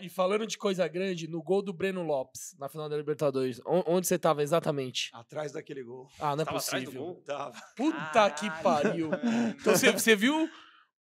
e falando de coisa grande, no gol do Breno Lopes, na final da Libertadores, onde você tava exatamente? Atrás daquele gol. Ah, não é tava possível. Atrás do gol? Tava. Puta Caralho. que pariu. Então você viu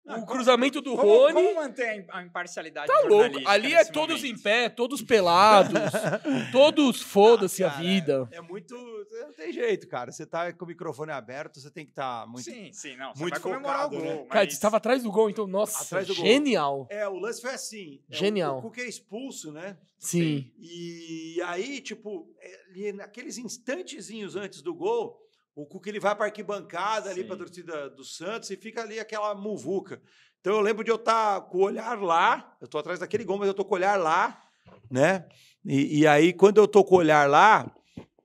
não, o cruzamento do como, Rony. Como manter a imparcialidade Tá louco. Ali é todos momento. em pé, todos pelados, todos ah, foda-se a vida. É, é muito. Não tem jeito, cara. Você tá com o microfone aberto, você tem que estar tá muito. Sim, sim, não. Você muito vai comemorar focado, o gol. Né? Mas... Cara, estava atrás do gol, então, nossa, atrás do gol. genial. É, o lance foi assim. Genial. É, o Cuca é expulso, né? Sim. E aí, tipo, é, naqueles instantezinhos antes do gol, o Cuca ele vai para arquibancada ali para a torcida do Santos e fica ali aquela muvuca. Então eu lembro de eu estar tá com o olhar lá, eu estou atrás daquele gol, mas eu estou com o olhar lá, né? E, e aí quando eu estou com o olhar lá,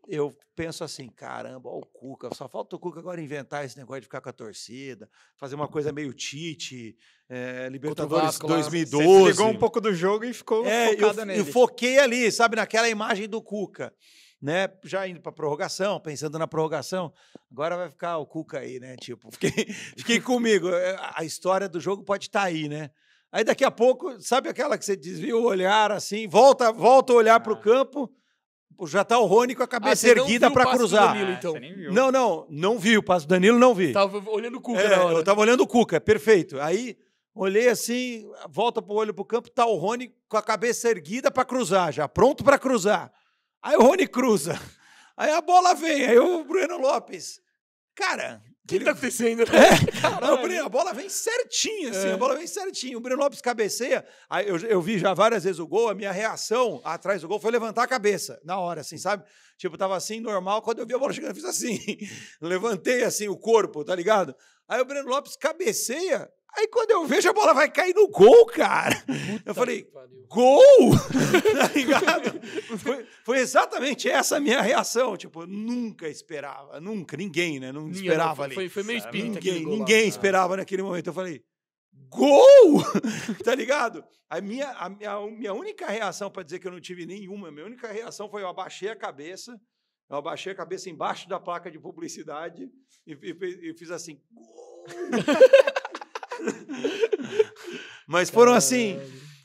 eu penso assim, caramba, olha o Cuca, só falta o Cuca agora inventar esse negócio de ficar com a torcida, fazer uma coisa meio Tite, é, Libertadores Vasco, 2012. Né? Você ligou um pouco do jogo e ficou é, focado eu, nele. Eu foquei ali, sabe, naquela imagem do Cuca né? Já indo para prorrogação, pensando na prorrogação. Agora vai ficar o Cuca aí, né? Tipo, fiquei, fiquei comigo. É, a história do jogo pode estar tá aí, né? Aí daqui a pouco, sabe aquela que você desvia o olhar assim, volta, volta a olhar ah. para o campo, já tá o Rony com a ah, cabeça ah, erguida para cruzar. Danilo, ah, então. ah, não, não, não vi o passo do Danilo, não vi. Tava olhando o Cuca é, na hora. Eu tava olhando o Cuca, perfeito. Aí olhei assim, volta pro olho pro campo, tá o Rony com a cabeça erguida para cruzar já, pronto para cruzar. Aí o Rony cruza. Aí a bola vem, aí o Bruno Lopes. Cara. O que ele... tá acontecendo? É, o Bruno, a bola vem certinho, assim, é. a bola vem certinho. O Bruno Lopes cabeceia. Aí eu, eu vi já várias vezes o gol, a minha reação atrás do gol foi levantar a cabeça, na hora, assim, sabe? Tipo, tava assim, normal. Quando eu vi a bola chegando, eu fiz assim. Levantei, assim, o corpo, tá ligado? Aí o Breno Lopes cabeceia, Aí quando eu vejo, a bola vai cair no gol, cara. Puta eu falei, gol? tá ligado? Foi, foi, exatamente essa a minha reação. Tipo, nunca esperava, nunca, ninguém, né? Não esperava foi, ali. Foi, foi meio espírito. Ninguém, ninguém né? esperava naquele momento. Eu falei, gol! tá ligado? A minha, a minha, a minha única reação, para dizer que eu não tive nenhuma, minha única reação foi eu abaixei a cabeça, eu abaixei a cabeça embaixo da placa de publicidade e, e, e fiz assim, gol! Mas foram assim,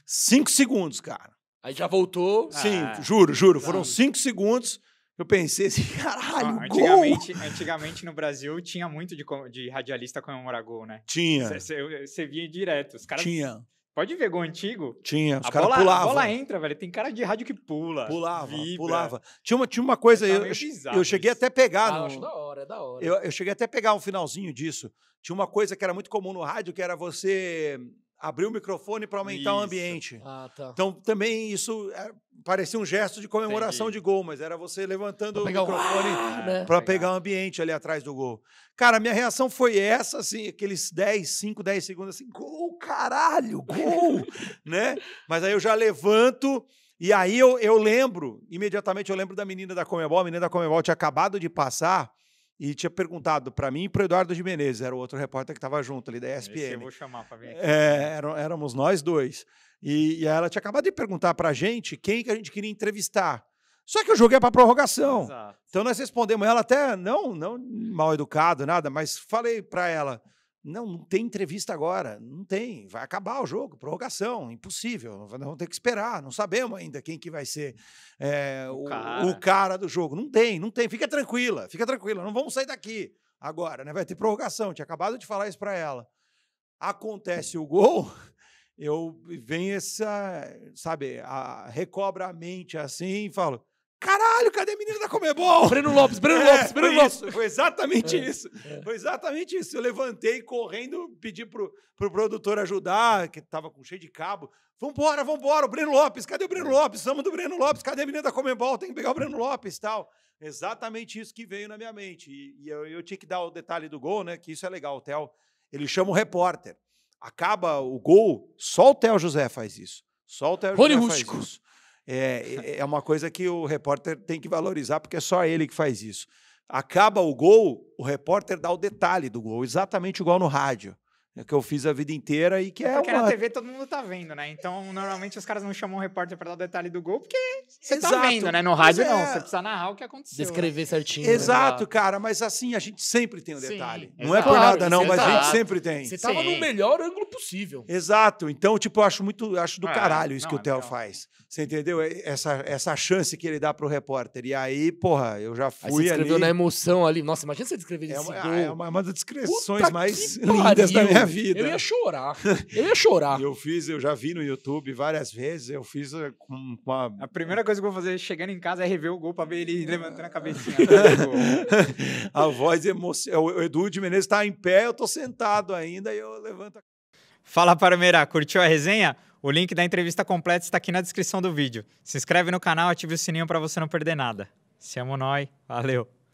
cinco segundos, cara. Aí já voltou. Sim, ah, juro, juro. Foram cinco segundos. Eu pensei assim, caralho, ah, antigamente, gol! Antigamente no Brasil tinha muito de, de radialista comemorar gol, né? Tinha. Você via direto. Os caras tinha. Pode ver, gol antigo. Tinha, os caras pulavam. A bola entra, velho. Tem cara de rádio que pula. Pulava, vibra. pulava. Tinha uma, tinha uma coisa, eu, eu cheguei até até pegar. Ah, no, acho da hora, é da hora. Eu, eu cheguei até pegar um finalzinho disso. Tinha uma coisa que era muito comum no rádio, que era você abrir o microfone para aumentar isso. o ambiente. Ah, tá. Então, também isso é, parecia um gesto de comemoração Entendi. de gol, mas era você levantando o microfone ah, né? para pegar o ambiente ali atrás do gol. Cara, minha reação foi essa, assim, aqueles 10, 5, 10 segundos, assim, gol, caralho, gol, né? Mas aí eu já levanto e aí eu, eu lembro, imediatamente eu lembro da menina da Comebol, a menina da Comebol tinha acabado de passar, e tinha perguntado para mim e para o Eduardo de Menezes, era o outro repórter que estava junto ali da ESPN. Esse eu vou chamar para vir aqui. É, éramos nós dois. E, e ela tinha acabado de perguntar para a gente quem que a gente queria entrevistar. Só que o jogo é para prorrogação. Exato. Então nós respondemos ela até, não, não mal educado, nada, mas falei para ela, não, não tem entrevista agora, não tem, vai acabar o jogo, prorrogação, impossível, vamos ter que esperar, não sabemos ainda quem que vai ser é, o, o, cara. o cara do jogo. Não tem, não tem, fica tranquila, fica tranquila, não vamos sair daqui agora, né? Vai ter prorrogação, tinha acabado de falar isso para ela. Acontece o gol, eu venho essa, sabe, a, recobra a mente assim e falo, Caralho, cadê a menina da Comebol? Breno Lopes, Breno é, Lopes, Breno Lopes. Isso, foi exatamente é. isso. É. Foi exatamente isso. Eu levantei correndo, pedi pro, pro produtor ajudar, que tava com cheio de cabo. Vambora, vambora, o Breno Lopes, cadê o Breno é. Lopes? Somos do Breno Lopes, cadê a menina da Comebol? Tem que pegar o Breno Lopes tal. Exatamente isso que veio na minha mente. E, e eu, eu, tinha que dar o detalhe do gol, né? Que isso é legal, o Theo. Ele chama o repórter. Acaba o gol, só o Theo José faz isso. Só o Theo José faz isso. É, é, é uma coisa que o repórter tem que valorizar, porque é só ele que faz isso. Acaba o gol, o repórter dá o detalhe do gol, exatamente igual no rádio. É que eu fiz a vida inteira e que é porque uma... na TV todo mundo tá vendo, né? Então, normalmente os caras não chamam o repórter para dar o detalhe do gol, porque você tá Exato. tá vendo, né? No rádio é... não, você precisa narrar o que aconteceu. Descrever né? certinho. Exato, né? cara, mas assim, a gente sempre tem o um detalhe. Sim, não exato. é por nada não, mas a gente sempre tem. Você tava Sim. no melhor ângulo possível. Exato. Então, tipo, eu acho muito, acho do é, caralho isso não, que o é Theo faz. Você entendeu? É, essa, essa chance que ele dá pro repórter. E aí, porra, eu já fui aí você escreveu ali. na emoção ali. Nossa, imagina você descrever é esse gol. É uma, uma das descrições Puta mais lindas da minha vida. Eu ia chorar. Eu ia chorar. eu fiz, eu já vi no YouTube várias vezes, eu fiz eh, com, com a... a. primeira coisa que eu vou fazer chegando em casa é rever o gol para ver ele levantando a cabecinha. a voz emocionante. O Edu de Menezes está em pé, eu tô sentado ainda e eu levanto a. Fala Parmeira, curtiu a resenha? O link da entrevista completa está aqui na descrição do vídeo. Se inscreve no canal, ative o sininho para você não perder nada. Se amo nós, valeu!